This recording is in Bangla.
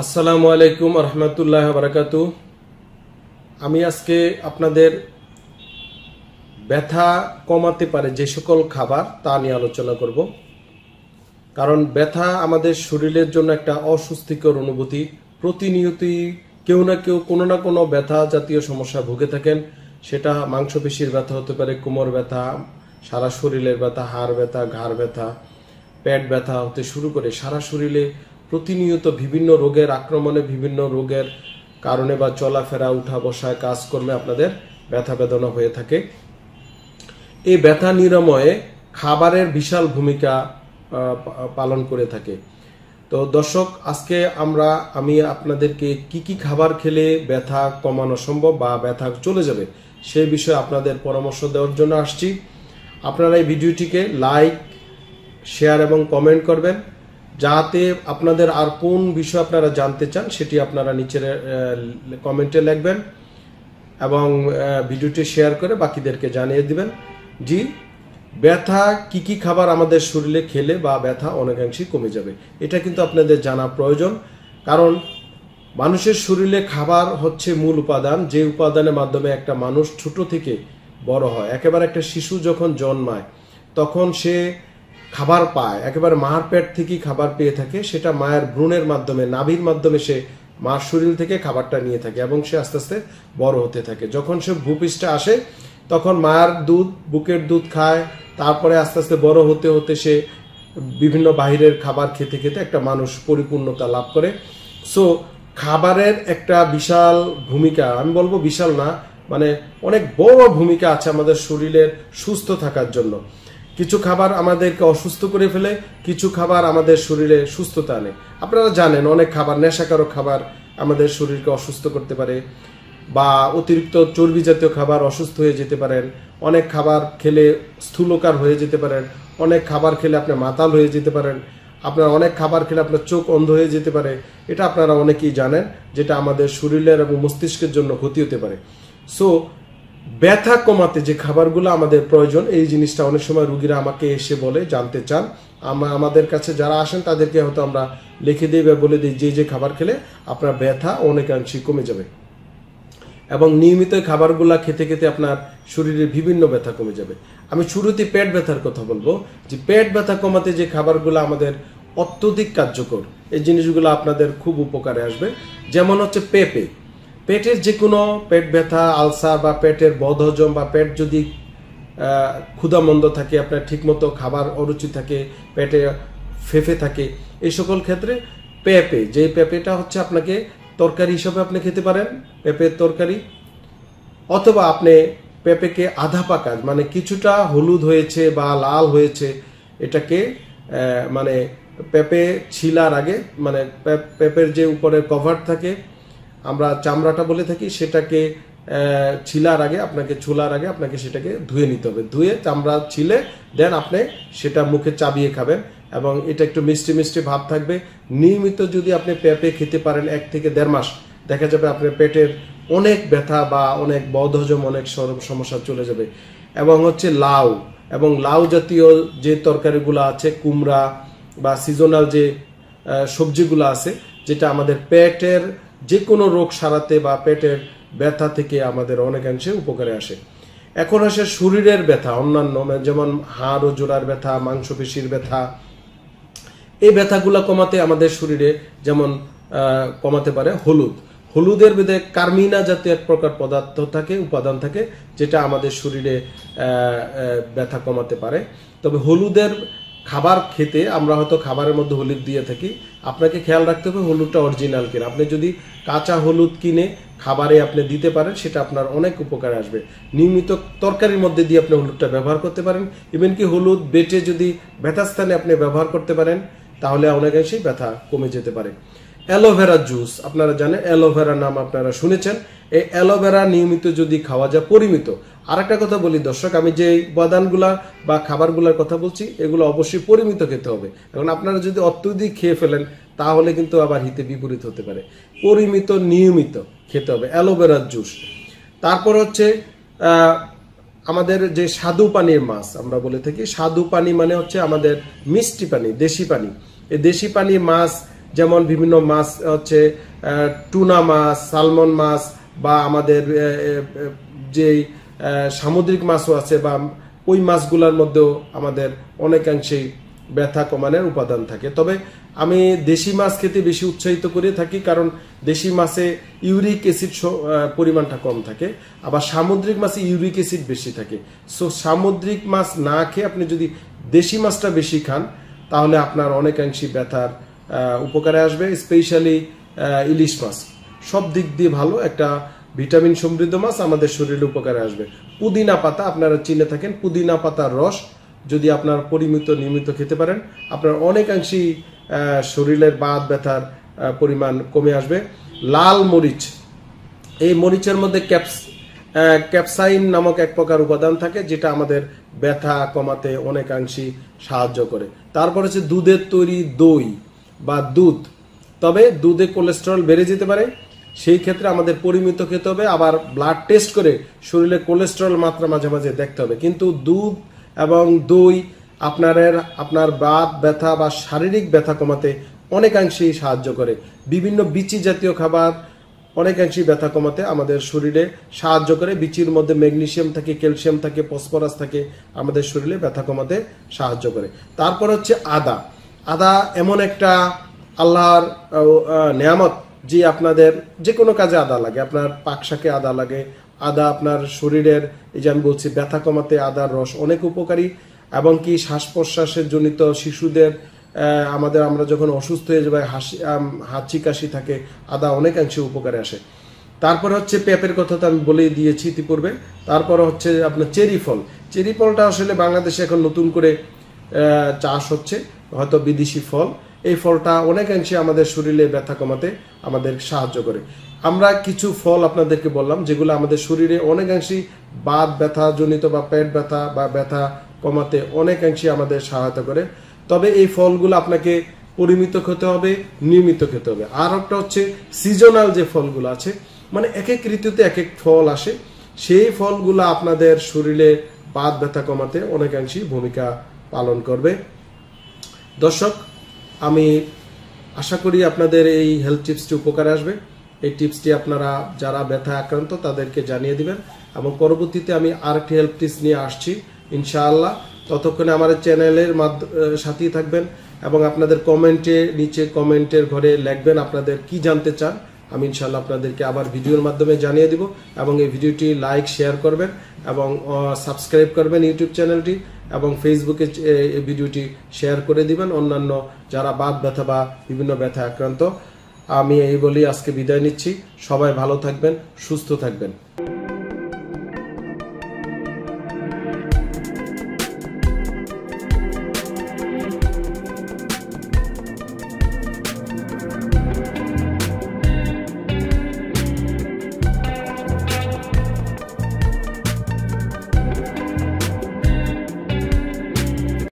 আসসালামু আলাইকুম রহমতুল্লাহ বারাকাতু আমি আজকে আপনাদের ব্যথা কমাতে পারে যে সকল খাবার তা নিয়ে আলোচনা করব কারণ ব্যথা আমাদের শরীরের জন্য একটা অস্বস্তিকর অনুভূতি প্রতিনিয়তই কেউ না কেউ কোনো না কোনো ব্যথা জাতীয় সমস্যা ভুগে থাকেন সেটা মাংসপেশির ব্যথা হতে পারে কোমর ব্যথা সারা শরীরের ব্যথা হাড় ব্যথা ঘাড় ব্যথা পেট ব্যথা হতে শুরু করে সারা শরীরে প্রতিনিয়ত বিভিন্ন রোগের আক্রমণে বিভিন্ন রোগের কারণে বা চলাফেরা উঠা বসায় কাজকর্মে আপনাদের ব্যথা বেদনা হয়ে থাকে এই ব্যথা নিরাময়ে খাবারের বিশাল ভূমিকা পালন করে থাকে তো দর্শক আজকে আমরা আমি আপনাদেরকে কি কি খাবার খেলে ব্যথা কমানো সম্ভব বা ব্যথা চলে যাবে সে বিষয়ে আপনাদের পরামর্শ দেওয়ার জন্য আসছি আপনারা এই ভিডিওটিকে লাইক শেয়ার এবং কমেন্ট করবেন যাতে আপনাদের আর কোন বিষয় আপনারা জানতে চান সেটি আপনারা নিচের কমেন্টে লিখবেন এবং ভিডিওটি শেয়ার করে বাকিদেরকে জানিয়ে দিবেন জি ব্যথা কি কি খাবার আমাদের শরীরে খেলে বা ব্যথা অনেকাংশেই কমে যাবে এটা কিন্তু আপনাদের জানা প্রয়োজন কারণ মানুষের শরীরে খাবার হচ্ছে মূল উপাদান যে উপাদানের মাধ্যমে একটা মানুষ ছোট থেকে বড় হয় একেবারে একটা শিশু যখন জন্মায় তখন সে খাবার পায় একেবারে মার পেট থেকেই খাবার পেয়ে থাকে সেটা মায়ের ভ্রূণের মাধ্যমে নাভির মাধ্যমে সে মার শরীর থেকে খাবারটা নিয়ে থাকে এবং সে আস্তে আস্তে বড় হতে থাকে যখন সে ভূপৃষ্ঠে আসে তখন মায়ের দুধ বুকের দুধ খায় তারপরে আস্তে আস্তে বড় হতে হতে সে বিভিন্ন বাহিরের খাবার খেতে খেতে একটা মানুষ পরিপূর্ণতা লাভ করে সো খাবারের একটা বিশাল ভূমিকা আমি বলবো বিশাল না মানে অনেক বড় ভূমিকা আছে আমাদের শরীরের সুস্থ থাকার জন্য কিছু খাবার আমাদেরকে অসুস্থ করে ফেলে কিছু খাবার আমাদের শরীরে সুস্থতা আনে আপনারা জানেন অনেক খাবার নেশাকারক খাবার আমাদের শরীরকে অসুস্থ করতে পারে বা অতিরিক্ত চর্বি জাতীয় খাবার অসুস্থ হয়ে যেতে পারেন অনেক খাবার খেলে স্থূলকার হয়ে যেতে পারেন অনেক খাবার খেলে আপনি মাতাল হয়ে যেতে পারেন আপনার অনেক খাবার খেলে আপনার চোখ অন্ধ হয়ে যেতে পারে এটা আপনারা অনেকেই জানেন যেটা আমাদের শরীরের এবং মস্তিষ্কের জন্য ক্ষতি হতে পারে সো ব্যথা কমাতে যে খাবারগুলো আমাদের প্রয়োজন এই জিনিসটা অনেক সময় রুগীরা আমাকে এসে বলে জানতে চান আমাদের কাছে যারা আসেন তাদেরকে হয়তো আমরা লিখে দিই বা বলে দিই যে যে খাবার খেলে আপনার ব্যথা অনেকাংশেই কমে যাবে এবং নিয়মিত খাবারগুলো খেতে খেতে আপনার শরীরের বিভিন্ন ব্যথা কমে যাবে আমি শুরুতে পেট ব্যথার কথা বলবো যে পেট ব্যথা কমাতে যে খাবারগুলো আমাদের অত্যধিক কার্যকর এই জিনিসগুলো আপনাদের খুব উপকারে আসবে যেমন হচ্ছে পেঁপে পেটের যে কোনো পেট ব্যথা আলসার বা পেটের বদহজম বা পেট যদি ক্ষুধামন্দ থাকে আপনার ঠিকমতো খাবার অরুচি থাকে পেটে ফেফে থাকে এই সকল ক্ষেত্রে পেঁপে যে পেঁপেটা হচ্ছে আপনাকে তরকারি হিসাবে আপনি খেতে পারেন পেঁপের তরকারি অথবা আপনি পেঁপেকে আধা পাকা মানে কিছুটা হলুদ হয়েছে বা লাল হয়েছে এটাকে মানে পেঁপে ছিলার আগে মানে পেঁপের যে উপরে কভার থাকে আমরা চামড়াটা বলে থাকি সেটাকে ছিলার আগে আপনাকে ছোলার আগে আপনাকে সেটাকে ধুয়ে নিতে হবে ধুয়ে চামড়া ছিলে দেন আপনি সেটা মুখে চাবিয়ে খাবেন এবং এটা একটু মিষ্টি মিষ্টি ভাব থাকবে নিয়মিত যদি আপনি পেঁপে খেতে পারেন এক থেকে দেড় মাস দেখা যাবে আপনার পেটের অনেক ব্যথা বা অনেক বদহজম অনেক সমস্যা চলে যাবে এবং হচ্ছে লাউ এবং লাউ জাতীয় যে তরকারিগুলো আছে কুমড়া বা সিজনাল যে সবজিগুলো আছে যেটা আমাদের পেটের যে কোনো রোগ সারাতে বা পেটের ব্যথা থেকে আমাদের অনেকাংশে উপকারে আসে এখন আসে শরীরের ব্যথা অন্যান্য যেমন হাড় ও জোড়ার ব্যথা মাংসপেশির ব্যথা এই ব্যথাগুলো কমাতে আমাদের শরীরে যেমন কমাতে পারে হলুদ হলুদের বেদে কার্মিনা জাতীয় এক প্রকার পদার্থ থাকে উপাদান থাকে যেটা আমাদের শরীরে ব্যথা কমাতে পারে তবে হলুদের খাবার খেতে আমরা হয়তো খাবারের মধ্যে হলুদ দিয়ে থাকি আপনাকে খেয়াল রাখতে হবে হলুদটা অরিজিনাল কিনা আপনি যদি কাঁচা হলুদ কিনে খাবারে আপনি দিতে পারেন সেটা আপনার অনেক উপকারে আসবে নিয়মিত তরকারির মধ্যে দিয়ে আপনি হলুদটা ব্যবহার করতে পারেন ইভেন কি হলুদ বেটে যদি ব্যথাস্থানে আপনি ব্যবহার করতে পারেন তাহলে অনেকাংশেই ব্যথা কমে যেতে পারে অ্যালোভেরা জুস আপনারা জানেন অ্যালোভেরা নাম আপনারা শুনেছেন এই অ্যালোভেরা নিয়মিত যদি খাওয়া যায় পরিমিত আর কথা বলি দর্শক আমি যে উপাদানগুলা বা খাবারগুলার কথা বলছি এগুলো অবশ্যই পরিমিত খেতে হবে এখন আপনারা যদি অত্যধিক খেয়ে ফেলেন তাহলে কিন্তু আবার হিতে বিপরীত হতে পারে পরিমিত নিয়মিত খেতে হবে অ্যালোভেরার জুস তারপর হচ্ছে আমাদের যে স্বাদু পানির মাছ আমরা বলে থাকি স্বাদু পানি মানে হচ্ছে আমাদের মিষ্টি পানি দেশি পানি এই দেশি পানির মাছ যেমন বিভিন্ন মাছ হচ্ছে টুনা মাছ সালমন মাছ বা আমাদের যেই সামুদ্রিক মাছও আছে বা ওই মাছগুলোর মধ্যেও আমাদের অনেকাংশেই ব্যথা কমানোর উপাদান থাকে তবে আমি দেশি মাছ খেতে বেশি উৎসাহিত করে থাকি কারণ দেশি মাছে ইউরিক অ্যাসিড পরিমাণটা কম থাকে আবার সামুদ্রিক মাছে ইউরিক অ্যাসিড বেশি থাকে সো সামুদ্রিক মাছ না খেয়ে আপনি যদি দেশি মাছটা বেশি খান তাহলে আপনার অনেকাংশই ব্যথার উপকারে আসবে স্পেশালি ইলিশ মাছ সব দিক দিয়ে ভালো একটা ভিটামিন সমৃদ্ধ মাছ আমাদের শরীরে উপকারে আসবে পুদিনা পাতা আপনারা চিনে থাকেন পুদিনা পাতার রস যদি আপনার পরিমিত নিয়মিত খেতে পারেন আপনার অনেকাংশেই শরীরের বাদ ব্যথার পরিমাণ কমে আসবে লাল মরিচ এই মরিচের মধ্যে ক্যাপস ক্যাপসাইন নামক এক প্রকার উপাদান থাকে যেটা আমাদের ব্যথা কমাতে অনেকাংশেই সাহায্য করে তারপর হচ্ছে দুধের তৈরি দই বা দুধ তবে দুধে কোলেস্টেরল বেড়ে যেতে পারে সেই ক্ষেত্রে আমাদের পরিমিত খেতে হবে আবার ব্লাড টেস্ট করে শরীরে কোলেস্টেরল মাত্রা মাঝে মাঝে দেখতে হবে কিন্তু দুধ এবং দই আপনার আপনার বাত ব্যথা বা শারীরিক ব্যথা কমাতে অনেকাংশেই সাহায্য করে বিভিন্ন বিচি জাতীয় খাবার অনেকাংশেই ব্যথা কমাতে আমাদের শরীরে সাহায্য করে বিচির মধ্যে ম্যাগনেশিয়াম থাকে ক্যালসিয়াম থাকে ফসফরাস থাকে আমাদের শরীরে ব্যথা কমাতে সাহায্য করে তারপর হচ্ছে আদা আদা এমন একটা আল্লাহর নেয়ামত যে আপনাদের যে কোনো কাজে আদা লাগে আপনার পাকশাকে আদা লাগে আদা আপনার শরীরের এই যে আমি বলছি ব্যথা কমাতে আদার রস অনেক উপকারী এবং কি শ্বাস প্রশ্বাসের জনিত শিশুদের আমাদের আমরা যখন অসুস্থ হয়ে যাই হাসি হাঁচি কাশি থাকে আদা অনেকাংশে উপকারে আসে তারপর হচ্ছে পেঁপের কথা তো আমি বলেই দিয়েছি ইতিপূর্বে তারপর হচ্ছে আপনার চেরি ফল চেরি ফলটা আসলে বাংলাদেশে এখন নতুন করে চাষ হচ্ছে হয়তো বিদেশি ফল এই ফলটা অনেকাংশে আমাদের শরীরে ব্যথা কমাতে আমাদের সাহায্য করে আমরা কিছু ফল আপনাদেরকে বললাম যেগুলো আমাদের শরীরে অনেকাংশেই বাদ ব্যথা জনিত বা পেট ব্যথা বা ব্যথা কমাতে অনেকাংশে আমাদের সহায়তা করে তবে এই ফলগুলো আপনাকে পরিমিত খেতে হবে নিয়মিত খেতে হবে আর একটা হচ্ছে সিজনাল যে ফলগুলো আছে মানে এক এক ঋতুতে এক এক ফল আসে সেই ফলগুলো আপনাদের শরীরে বাত ব্যথা কমাতে অনেকাংশেই ভূমিকা পালন করবে দর্শক আমি আশা করি আপনাদের এই হেলথ টিপসটি উপকার আসবে এই টিপসটি আপনারা যারা ব্যথা আক্রান্ত তাদেরকে জানিয়ে দিবেন এবং পরবর্তীতে আমি আরেকটি হেলথ টিপস নিয়ে আসছি ইনশাআল্লাহ ততক্ষণে আমার চ্যানেলের সাথেই থাকবেন এবং আপনাদের কমেন্টে নিচে কমেন্টের ঘরে লিখবেন আপনাদের কি জানতে চান আমি ইনশাল্লাহ আপনাদেরকে আবার ভিডিওর মাধ্যমে জানিয়ে দিব এবং এই ভিডিওটি লাইক শেয়ার করবেন এবং সাবস্ক্রাইব করবেন ইউটিউব চ্যানেলটি এবং ফেসবুকে ভিডিওটি শেয়ার করে দিবেন অন্যান্য যারা বাদ ব্যথা বা বিভিন্ন ব্যথা আক্রান্ত আমি এই বলি আজকে বিদায় নিচ্ছি সবাই ভালো থাকবেন সুস্থ থাকবেন